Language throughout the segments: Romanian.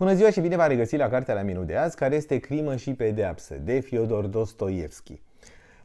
Bună ziua și bine v-am regăsit la cartea la minut de azi, care este Crimă și pedeapsă, de Fiodor Dostoevski.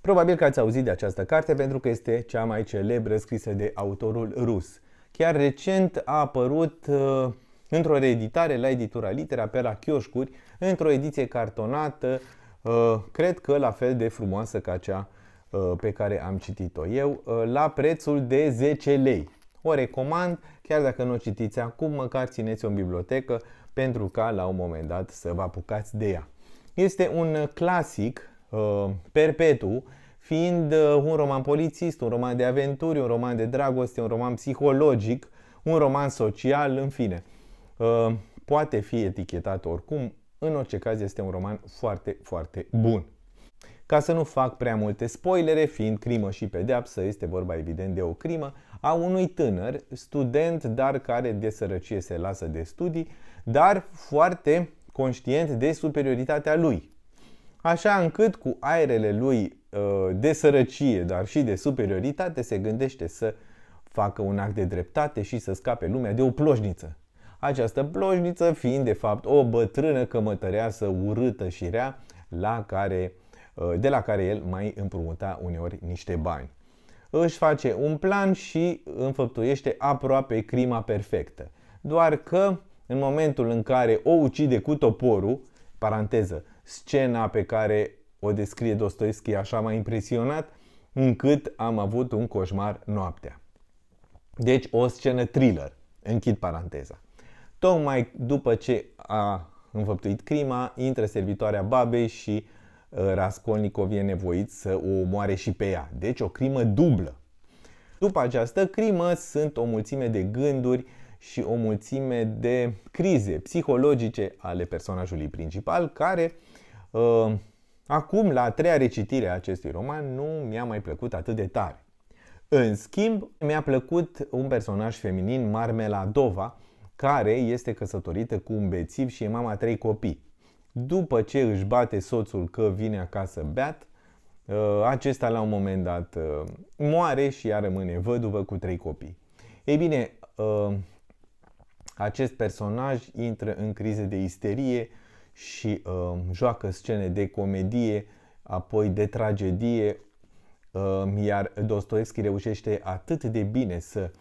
Probabil că ați auzit de această carte pentru că este cea mai celebră scrisă de autorul rus. Chiar recent a apărut uh, într-o reeditare la editura Litera pe la chioșcuri, într-o ediție cartonată, uh, cred că la fel de frumoasă ca cea uh, pe care am citit-o eu, uh, la prețul de 10 lei. O recomand, chiar dacă nu o citiți acum, măcar țineți-o în bibliotecă pentru ca la un moment dat să vă apucați de ea. Este un clasic uh, perpetu, fiind uh, un roman polițist, un roman de aventuri, un roman de dragoste, un roman psihologic, un roman social, în fine. Uh, poate fi etichetat oricum, în orice caz este un roman foarte, foarte bun. Ca să nu fac prea multe spoilere, fiind crimă și pedeapsă, este vorba evident de o crimă, a unui tânăr, student, dar care de sărăcie se lasă de studii, dar foarte conștient de superioritatea lui. Așa încât cu aerele lui uh, de sărăcie, dar și de superioritate, se gândește să facă un act de dreptate și să scape lumea de o ploșniță. Această ploșniță fiind de fapt o bătrână cămătăreasă urâtă și rea la care Uh, de la care el mai împrumuta uneori niște bani. Își face un plan și înfăptuiește aproape crima perfectă. Doar că în momentul în care o ucide cu toporul, paranteză, scena pe care o descrie Dostoevski așa mai impresionat, încât am avut un coșmar noaptea. Deci o scenă thriller, închid paranteza. Tocmai după ce a înfăptuit crima, intră servitoarea babei și uh, Ă, Raskolnikov e nevoit să o omoare și pe ea. Deci o crimă dublă. După această crimă sunt o mulțime de gânduri și o mulțime de crize psihologice ale personajului principal care uh, acum la a treia recitire a acestui roman nu mi-a mai plăcut atât de tare. În schimb, mi-a plăcut un personaj feminin, Marmeladova, care este căsătorită cu un bețiv și e mama trei copii. După ce își bate soțul că vine acasă beat, uh, acesta la un moment dat uh, moare și ea rămâne văduvă cu trei copii. Ei bine, uh, acest personaj intră în crize de isterie și joacă scene de comedie, apoi de tragedie, iar Dostoevski reușește atât de bine să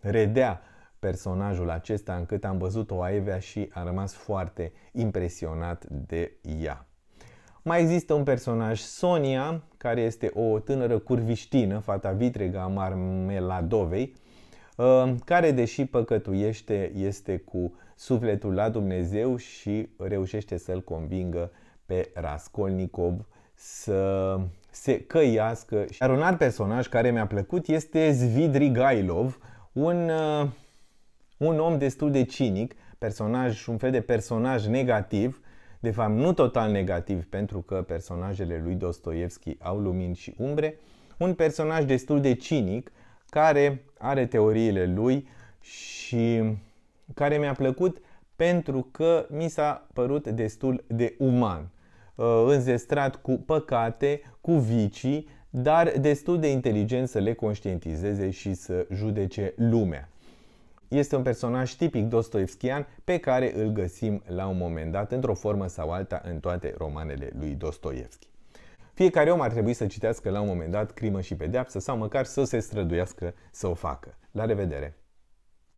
redea personajul acesta încât am văzut-o Aevea și am rămas foarte impresionat de ea. Mai există un personaj, Sonia, care este o tânără curviștină, fata vitregă a Marmeladovei, uh, care deși păcătuiește, este cu sufletul la Dumnezeu și reușește să-l convingă pe Raskolnikov să se căiască. Iar un alt personaj care mi-a plăcut este Zvidrigailov, un uh, un om destul de cinic, personaj, un fel de personaj negativ, de fapt nu total negativ pentru că personajele lui Dostoevski au lumini și umbre, un personaj destul de cinic care are teoriile lui și care mi-a plăcut pentru că mi s-a părut destul de uman, uh, înzestrat cu păcate, cu vicii, dar destul de inteligent să le conștientizeze și să judece lumea. Este un personaj tipic dostoevskian pe care îl găsim la un moment dat într-o formă sau alta în toate romanele lui Dostoevski. Fiecare om ar trebui să citească la un moment dat Crimă și Pedeapsă sau măcar să se străduiască să o facă. La revedere!